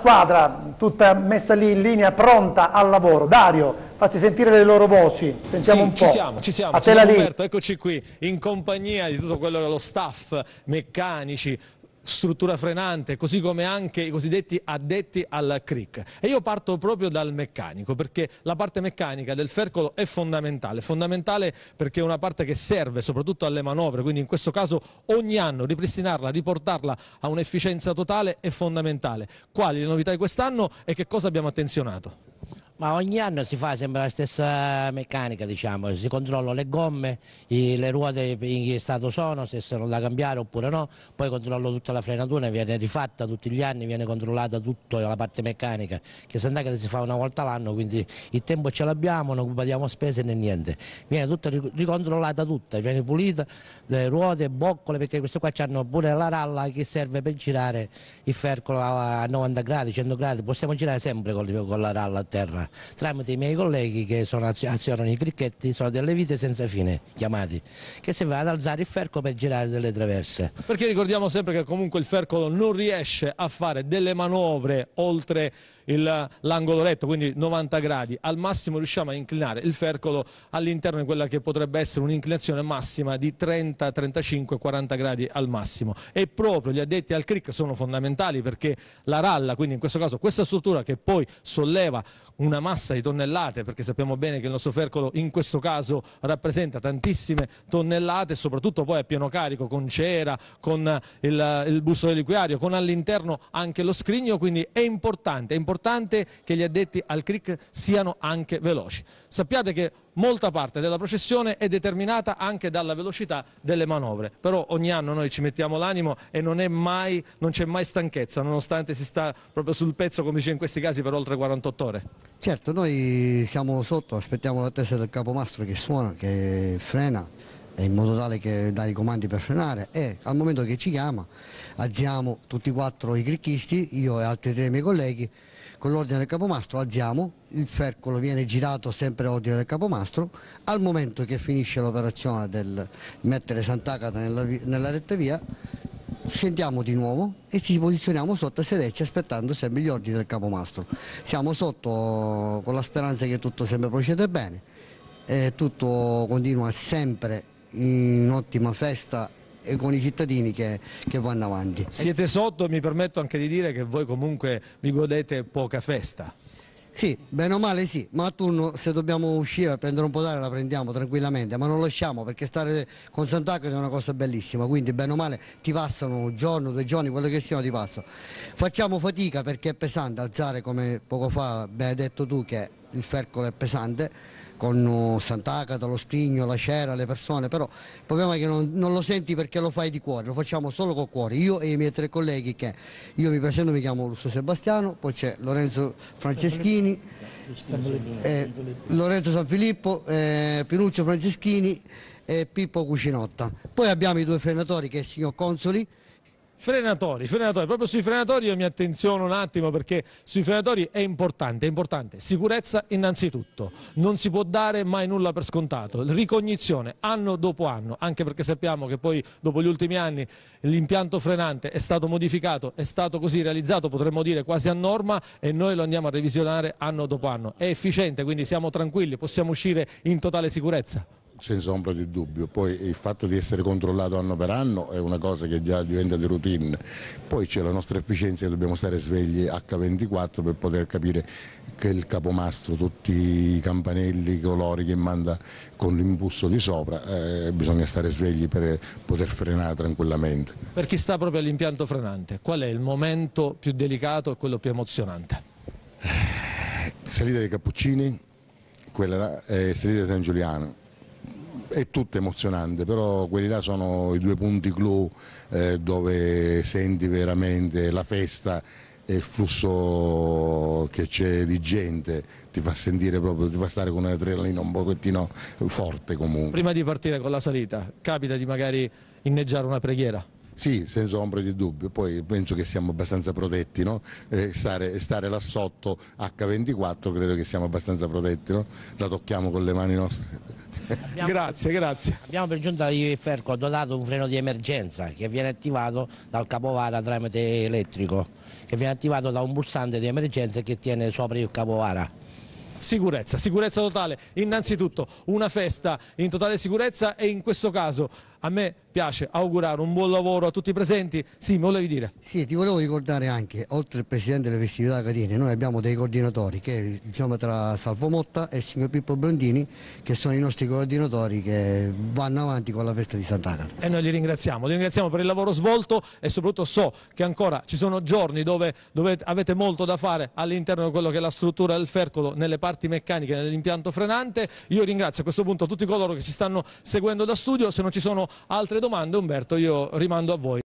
squadra tutta messa lì in linea, pronta al lavoro. Dario, facci sentire le loro voci, sentiamo sì, un po'. Ci siamo, ci siamo, a ci siamo Umberto, eccoci qui, in compagnia di tutto quello che lo staff, meccanici, struttura frenante, così come anche i cosiddetti addetti al crick. E io parto proprio dal meccanico, perché la parte meccanica del fercolo è fondamentale, fondamentale perché è una parte che serve soprattutto alle manovre, quindi in questo caso ogni anno ripristinarla, riportarla a un'efficienza totale è fondamentale. Quali le novità di quest'anno e che cosa abbiamo attenzionato? Ma ogni anno si fa sempre la stessa meccanica, diciamo, si controllano le gomme, i, le ruote in che stato sono, se sono da cambiare oppure no, poi controllo tutta la frenatura, viene rifatta tutti gli anni, viene controllata tutta la parte meccanica, che se sant'Agata si fa una volta all'anno, quindi il tempo ce l'abbiamo, non paghiamo spese né niente. Viene tutta ricontrollata tutta, viene pulita, le ruote, boccole, perché queste qua hanno pure la ralla che serve per girare il fercolo a 90 gradi, 100 gradi, possiamo girare sempre con, con la ralla a terra tramite i miei colleghi che sono, azionano i cricchetti, sono delle vite senza fine, chiamati, che si va ad alzare il ferco per girare delle traverse. Perché ricordiamo sempre che comunque il fercolo non riesce a fare delle manovre oltre l'angolo retto, quindi 90 gradi, al massimo riusciamo a inclinare il fercolo all'interno di quella che potrebbe essere un'inclinazione massima di 30, 35, 40 gradi al massimo. E proprio gli addetti al cric sono fondamentali perché la ralla, quindi in questo caso questa struttura che poi solleva una una massa di tonnellate, perché sappiamo bene che il nostro fercolo in questo caso rappresenta tantissime tonnellate, soprattutto poi a pieno carico, con cera, con il, il busto del liquiario, con all'interno anche lo scrigno, quindi è importante, è importante che gli addetti al CRIC siano anche veloci. Sappiate che molta parte della processione è determinata anche dalla velocità delle manovre, però ogni anno noi ci mettiamo l'animo e non c'è mai, stanchezza, nonostante si sta proprio sul pezzo, come dice in questi casi, per oltre 48 ore. Certo, noi siamo sotto, aspettiamo la testa del capomastro che suona, che frena, eh, in modo tale che dà i comandi per frenare e al momento che ci chiama alziamo tutti e quattro i cricchisti, io e altri tre miei colleghi, con l'ordine del capomastro alziamo, il fercolo viene girato sempre all'ordine del capomastro, al momento che finisce l'operazione del mettere Sant'Agata nella, nella retta via scendiamo di nuovo e ci posizioniamo sotto a sederci aspettando sempre gli ordini del capomastro. Siamo sotto con la speranza che tutto sempre proceda bene, eh, tutto continua sempre in ottima festa e con i cittadini che, che, vanno avanti. Siete sotto, mi permetto anche di dire che voi comunque vi godete poca festa. Sì, bene o male sì, ma a turno se dobbiamo uscire a prendere un po' d'aria la prendiamo tranquillamente, ma non lasciamo perché stare con Sant'Agata è una cosa bellissima, quindi bene o male ti passano un giorno, due giorni, quello che siano ti passano. Facciamo fatica perché è pesante alzare come poco fa beh, hai detto tu che il fercolo è pesante con uh, Sant'Agata, lo scrigno, la cera, le persone, però il problema è che non, non, lo senti perché lo fai di cuore, lo facciamo solo col cuore, io e i miei tre colleghi che io mi presento, mi chiamo Lusso Sebastiano, poi c'è Lorenzo Franceschini, eh, Lorenzo Sanfilippo, eh, Pinuccio Franceschini e Pippo Cucinotta. Poi abbiamo i due frenatori che è il signor Consoli, Frenatori, frenatori, proprio sui frenatori io mi attenziono un attimo perché sui frenatori è importante, è importante. Sicurezza innanzitutto, non si può dare mai nulla per scontato, ricognizione anno dopo anno, anche perché sappiamo che poi dopo gli ultimi anni l'impianto frenante è stato modificato, è stato così realizzato, potremmo dire quasi a norma e noi lo andiamo a revisionare anno dopo anno. È efficiente, quindi siamo tranquilli, possiamo uscire in totale sicurezza senza ombra di dubbio, poi il fatto di essere controllato anno per anno è una cosa che già diventa di routine, poi c'è la nostra efficienza che dobbiamo stare svegli H24 per poter capire che il capomastro, tutti i campanelli, i colori che manda con l'impulso di sopra, eh, bisogna stare svegli per poter frenare tranquillamente. Per chi sta proprio all'impianto frenante, qual è il momento più delicato e quello più emozionante? Eh, salita dei Cappuccini, quella là, eh, salita di San Giuliano, è tutto emozionante, però quelli là sono i due punti clou eh, dove senti veramente la festa e il flusso che c'è di gente ti fa sentire proprio, ti fa stare con un'adrenalina un pochettino forte comunque. Prima di partire con la salita, capita di magari inneggiare una preghiera? Sì, senza ombra di dubbio, poi penso che siamo abbastanza protetti, no? eh, stare, stare, là sotto H24 credo che siamo abbastanza protetti, no? la tocchiamo con le mani nostre. Abbiamo, grazie, grazie. Abbiamo per giunta di Ferco dotato un freno di emergenza che viene attivato dal capovara tramite elettrico, che viene attivato da un pulsante di emergenza che tiene sopra il capovara. Sicurezza, sicurezza totale, innanzitutto una festa in totale sicurezza e in questo caso a me piace augurare un buon lavoro a tutti i presenti. Sì, mi volevi dire? Sì, ti volevo ricordare anche, oltre al presidente delle festività Catene, noi abbiamo dei coordinatori che insomma diciamo, tra Salvo Motta e il signor Pippo Brondini, che sono i nostri coordinatori che vanno avanti con la festa di Sant'Agata. E noi li ringraziamo, li ringraziamo per il lavoro svolto e soprattutto so che ancora ci sono giorni dove, dove avete molto da fare all'interno di quello che è la struttura del fercolo, nelle parti meccaniche, nell'impianto frenante. Io ringrazio a questo punto tutti coloro che ci stanno seguendo da studio, se non ci sono altre domande Umberto io rimando a voi.